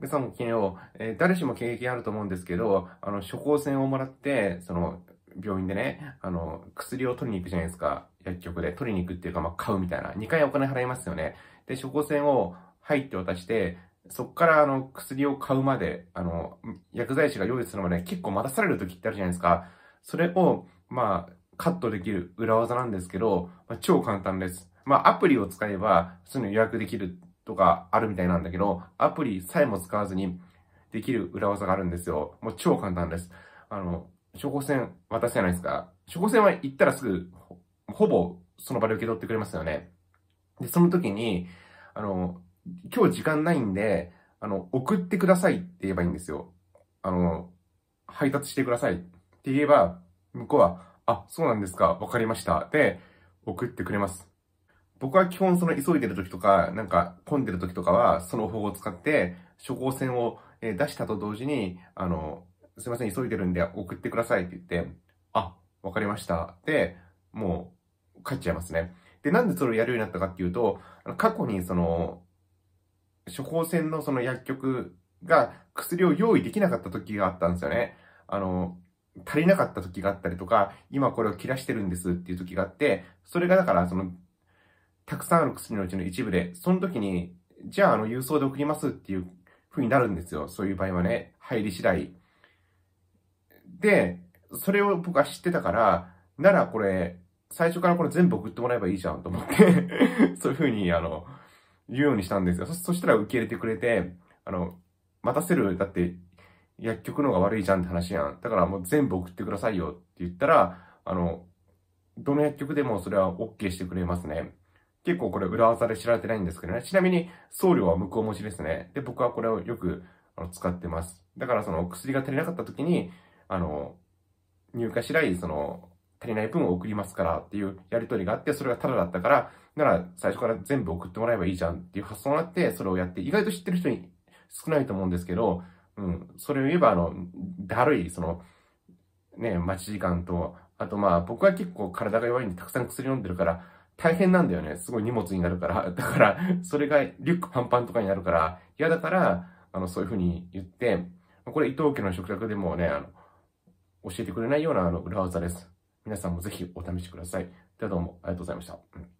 皆さんも昨日、えー、誰しも経験あると思うんですけど、あの、処方箋をもらって、その、病院でね、あの、薬を取りに行くじゃないですか。薬局で。取りに行くっていうか、まあ、買うみたいな。2回お金払いますよね。で、処方箋を入って渡して、そっからあの、薬を買うまで、あの、薬剤師が用意するまで結構待たされる時ってあるじゃないですか。それを、まあ、カットできる裏技なんですけど、まあ、超簡単です。まあ、アプリを使えば、普通に予約できるとかあるみたいなんだけど、アプリさえも使わずにできる裏技があるんですよ。もう超簡単です。あの、処方箋渡すじゃないですか。処方箋は行ったらすぐほ、ほぼその場で受け取ってくれますよね。で、その時に、あの、今日時間ないんで、あの、送ってくださいって言えばいいんですよ。あの、配達してくださいって言えば、向こうは、あ、そうなんですか、わかりました。で、送ってくれます。僕は基本その急いでる時とか、なんか混んでる時とかは、その方法を使って、処方箋を出したと同時に、あの、すいません、急いでるんで送ってくださいって言って、あ、わかりました。で、もう、帰っちゃいますね。で、なんでそれをやるようになったかっていうと、過去にその、処方箋のその薬局が薬を用意できなかった時があったんですよね。あの、足りなかった時があったりとか、今これを切らしてるんですっていう時があって、それがだからそのたくさんある薬のうちの一部で、その時に、じゃあ、あの、郵送で送りますっていうふうになるんですよ。そういう場合はね、入り次第。で、それを僕は知ってたから、ならこれ、最初からこれ全部送ってもらえばいいじゃんと思って そういうふうに、あの、言うようにしたんですよ。そしたら受け入れてくれて、あの、待たせる、だって薬局の方が悪いじゃんって話やん。だからもう全部送ってくださいよって言ったら、あの、どの薬局でもそれは OK してくれますね。結構これ裏技で知られてないんですけどね。ちなみに送料は向こう持ちですね。で、僕はこれをよくあの使ってます。だからその薬が足りなかった時に、あの、入荷しない、その、足りない分を送りますからっていうやりとりがあって、それがタダだったから、なら最初から全部送ってもらえばいいじゃんっていう発想になって、それをやって、意外と知ってる人に少ないと思うんですけど、うん、それを言えばあの、だるい、その、ね、待ち時間と、あとまあ僕は結構体が弱いんでたくさん薬飲んでるから、大変なんだよね。すごい荷物になるから。だから、それがリュックパンパンとかになるから、嫌だから、あの、そういうふうに言って、これ伊藤家の食卓でもね、あの、教えてくれないようなあの裏技です。皆さんもぜひお試しください。ではどうもありがとうございました。